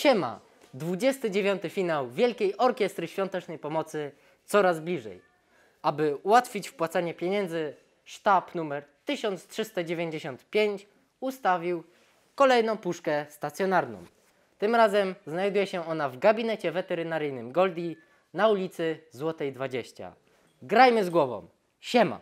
Siema! 29. finał Wielkiej Orkiestry Świątecznej Pomocy coraz bliżej. Aby ułatwić wpłacanie pieniędzy, sztab numer 1395 ustawił kolejną puszkę stacjonarną. Tym razem znajduje się ona w gabinecie weterynaryjnym Goldi na ulicy Złotej 20. Grajmy z głową. Siema!